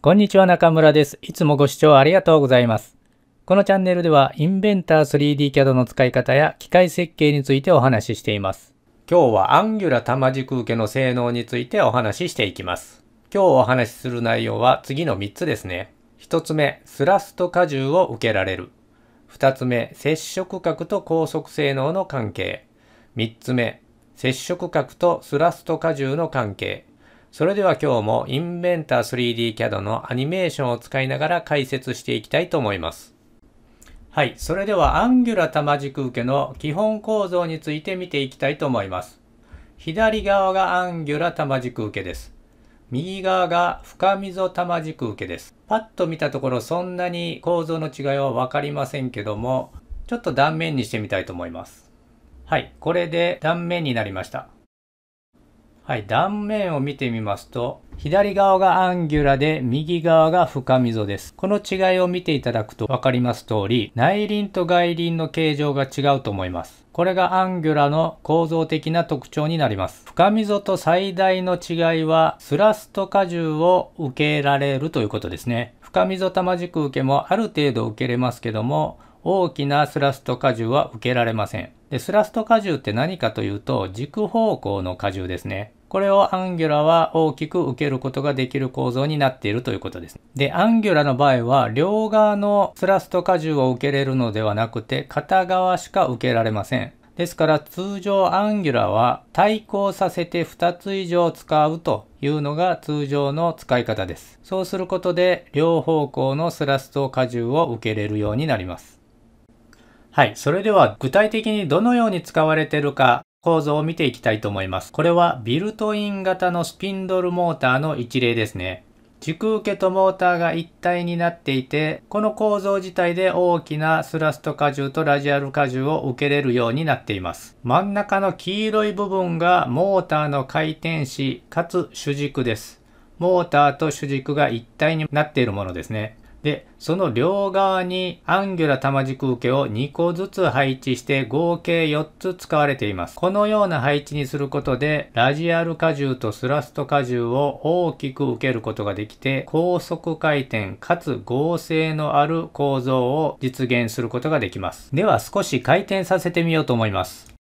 こんにちは中村です。いつもご視聴ありがとうございます。このチャンネルではインベンター 3DCAD の使い方や機械設計についてお話ししています。今日はアンギュラ玉軸受けの性能についてお話ししていきます。今日お話しする内容は次の3つですね。1つ目、スラスト荷重を受けられる。2つ目、接触角と高速性能の関係。3つ目、接触角とスラスト荷重の関係。それでは今日もインベンター 3D CAD のアニメーションを使いながら解説していきたいと思います。はい、それではアンギュラ玉軸受けの基本構造について見ていきたいと思います。左側がアンギュラ玉軸受けです。右側が深溝玉軸受けです。パッと見たところそんなに構造の違いはわかりませんけども、ちょっと断面にしてみたいと思います。はい、これで断面になりました。はい、断面を見てみますと、左側がアンギュラで右側が深溝です。この違いを見ていただくと分かります通り、内輪と外輪の形状が違うと思います。これがアンギュラの構造的な特徴になります。深溝と最大の違いは、スラスト荷重を受けられるということですね。深溝玉軸受けもある程度受けれますけども、大きなスラスト荷重は受けられません。で、スラスト荷重って何かというと、軸方向の荷重ですね。これをアンギュラは大きく受けることができる構造になっているということです。で、アンギュラの場合は、両側のスラスト荷重を受けれるのではなくて、片側しか受けられません。ですから通常アンギュラは対抗させて2つ以上使うというのが通常の使い方です。そうすることで両方向のスラスト荷重を受けれるようになります。はい。それでは具体的にどのように使われているか構造を見ていきたいと思います。これはビルトイン型のスピンドルモーターの一例ですね。軸受けとモーターが一体になっていて、この構造自体で大きなスラスト荷重とラジアル荷重を受けれるようになっています。真ん中の黄色い部分がモーターの回転子かつ主軸です。モーターと主軸が一体になっているものですね。で、その両側にアンギュラ玉軸受けを2個ずつ配置して合計4つ使われています。このような配置にすることで、ラジアル荷重とスラスト荷重を大きく受けることができて、高速回転かつ合成のある構造を実現することができます。では少し回転させてみようと思います。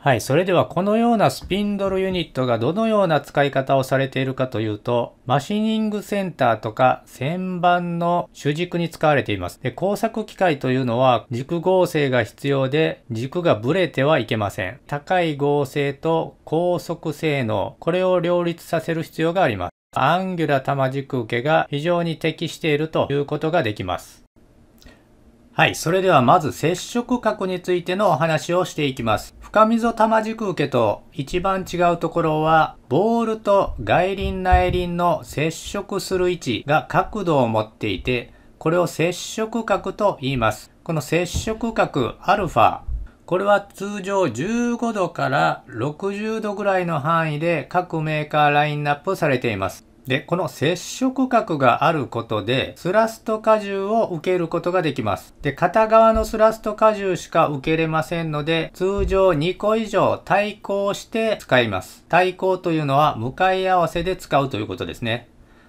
はい。それではこのようなスピンドルユニットがどのような使い方をされているかというと、マシニングセンターとか旋盤の主軸に使われています。で工作機械というのは軸合成が必要で軸がブレてはいけません。高い合成と高速性能、これを両立させる必要があります。アンギュラ玉軸受けが非常に適しているということができます。はい。それではまず接触角についてのお話をしていきます。深溝玉軸受けと一番違うところは、ボールと外輪内輪の接触する位置が角度を持っていて、これを接触角と言います。この接触角 α、これは通常15度から60度ぐらいの範囲で各メーカーラインナップされています。で、この接触角があることで、スラスト荷重を受けることができます。で、片側のスラスト荷重しか受けれませんので、通常2個以上対抗して使います。対抗というのは向かい合わせで使うということですね。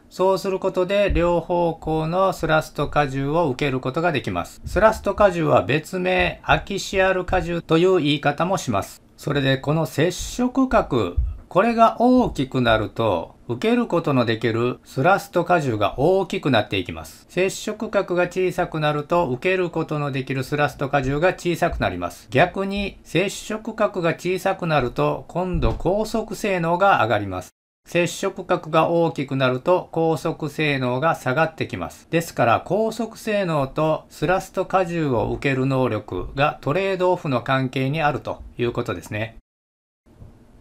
そうすることで両方向のスラスト荷重を受けることができます。スラスト荷重は別名アキシアル荷重という言い方もします。それでこの接触角これが大きくなると、受けることのできるスラスト荷重が大きくなっていきます。接触角が小さくなると、受けることのできるスラスト荷重が小さくなります。逆に、接触角が小さくなると、今度高速性能が上がります。接触角が大きくなると高速性能が下がってきます。ですから高速性能とスラスト荷重を受ける能力がトレードオフの関係にあるということですね。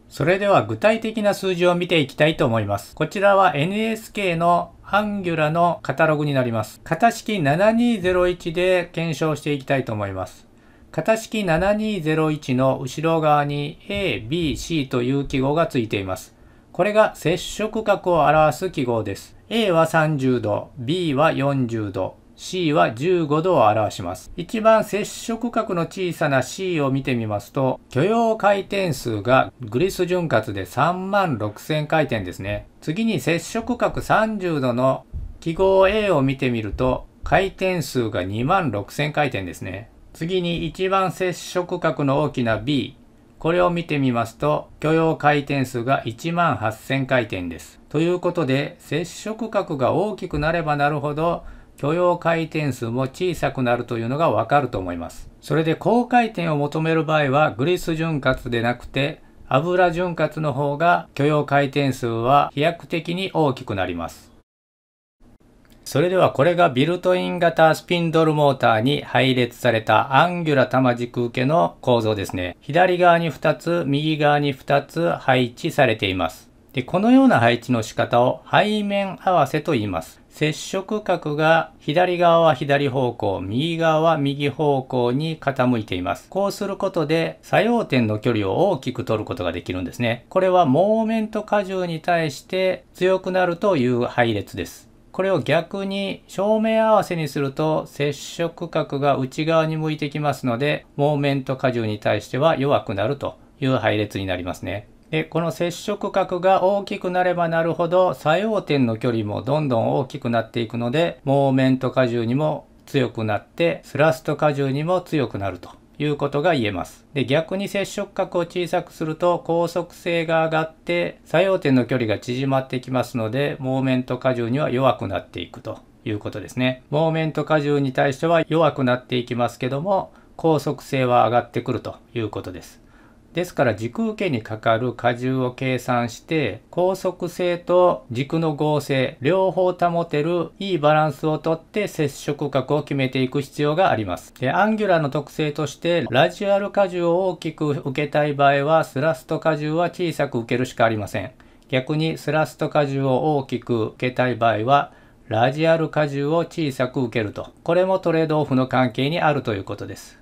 それでは具体的な数字を見ていきたいと思います。こちらは NSK のアンギュラのカタログになります。型式7201で検証していきたいと思います。型式7201の後ろ側に A、B、C という記号がついています。これが接触角を表す記号です。A は30度、B は40度、C は15度を表します。一番接触角の小さな C を見てみますと、許容回転数がグリス潤滑で3万6000回転ですね。次に接触角30度の記号 A を見てみると、回転数が2万6000回転ですね。次に一番接触角の大きな B、これを見てみますと、許容回転数が1万8000回転です。ということで、接触角が大きくなればなるほど、許容回転数も小さくなるというのがわかると思います。それで高回転を求める場合はグリス潤滑でなくて油潤滑の方が許容回転数は飛躍的に大きくなります。それではこれがビルトイン型スピンドルモーターに配列されたアンギュラ玉軸受けの構造ですね。左側に2つ、右側に2つ配置されています。でこのような配置の仕方を背面合わせと言います。接触角が左側は左方向、右側は右方向に傾いています。こうすることで作用点の距離を大きく取ることができるんですね。これはモーメント荷重に対して強くなるという配列です。これを逆に照明合わせにすると接触角が内側に向いてきますので、モーメント荷重に対しては弱くなるという配列になりますね。で、この接触角が大きくなればなるほど、作用点の距離もどんどん大きくなっていくので、モーメント荷重にも強くなって、スラスト荷重にも強くなるということが言えます。で、逆に接触角を小さくすると高速性が上がって、作用点の距離が縮まってきますので、モーメント荷重には弱くなっていくということですね。モーメント荷重に対しては弱くなっていきますけども、高速性は上がってくるということです。ですから軸受けにかかる荷重を計算して高速性と軸の合成両方保てるいいバランスをとって接触角を決めていく必要がありますでアンギュラーの特性としてラジアル荷重を大きく受けたい場合はスラスト荷重は小さく受けるしかありません逆にスラスト荷重を大きく受けたい場合はラジアル荷重を小さく受けるとこれもトレードオフの関係にあるということです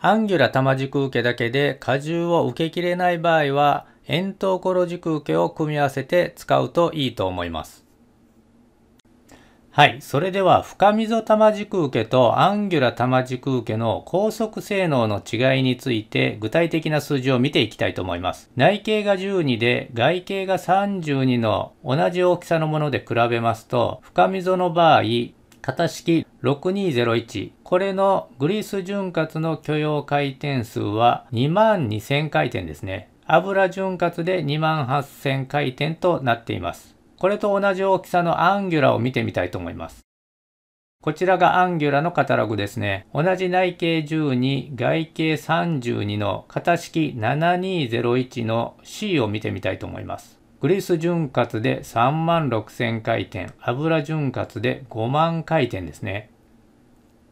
アンギュラ玉軸受けだけで荷重を受けきれない場合は円筒コロ軸受けを組み合わせて使うといいと思います。はい。それでは、深溝玉軸受けとアンギュラ玉軸受けの高速性能の違いについて具体的な数字を見ていきたいと思います。内径が12で外径が32の同じ大きさのもので比べますと、深溝の場合、型式6201これのグリス潤滑の許容回転数は22000回転ですね油潤滑で28000回転となっていますこれと同じ大きさのアンギュラを見てみたいと思いますこちらがアンギュラのカタログですね。同じ内径12、外径32の型式7201の C を見てみたいと思います。グリス潤滑で3万6000回転、油潤滑で5万回転ですね。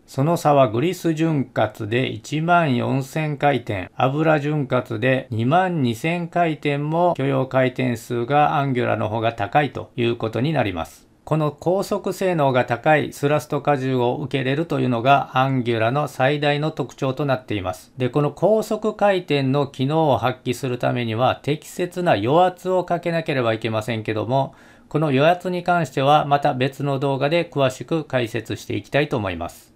その差はグリス潤滑で1万4000回転、油潤滑で2万2000回転も許容回転数がアンギュラの方が高いということになります。この高速性能が高いスラスト荷重を受けれるというのがアンギュラの最大の特徴となっています。で、この高速回転の機能を発揮するためには適切な余圧をかけなければいけませんけども、この余圧に関してはまた別の動画で詳しく解説していきたいと思います。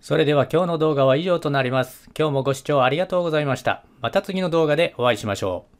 それでは今日の動画は以上となります。今日もご視聴ありがとうございました。また次の動画でお会いしましょう。